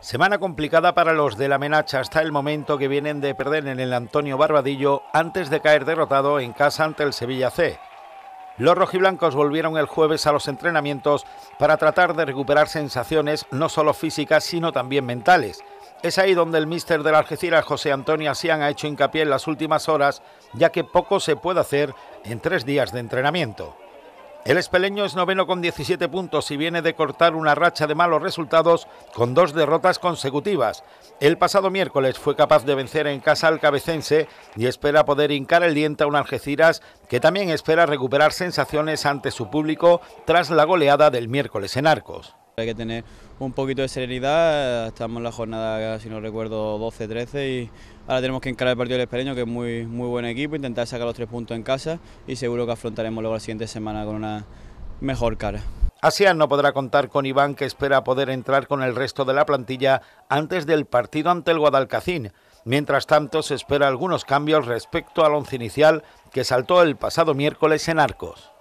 Semana complicada para los de la Menacha hasta el momento que vienen de perder en el Antonio Barbadillo antes de caer derrotado en casa ante el Sevilla C. Los rojiblancos volvieron el jueves a los entrenamientos para tratar de recuperar sensaciones no solo físicas sino también mentales. Es ahí donde el míster del Algeciras, José Antonio Asián, ha hecho hincapié en las últimas horas, ya que poco se puede hacer en tres días de entrenamiento. El espeleño es noveno con 17 puntos y viene de cortar una racha de malos resultados con dos derrotas consecutivas. El pasado miércoles fue capaz de vencer en casa al cabecense y espera poder hincar el diente a un Algeciras que también espera recuperar sensaciones ante su público tras la goleada del miércoles en Arcos. Hay que tener un poquito de serenidad, estamos en la jornada, si no recuerdo, 12-13 y ahora tenemos que encarar el partido del Espereño, que es muy, muy buen equipo, intentar sacar los tres puntos en casa y seguro que afrontaremos luego la siguiente semana con una mejor cara. Asian no podrá contar con Iván, que espera poder entrar con el resto de la plantilla antes del partido ante el Guadalcacín. Mientras tanto, se espera algunos cambios respecto al once inicial que saltó el pasado miércoles en Arcos.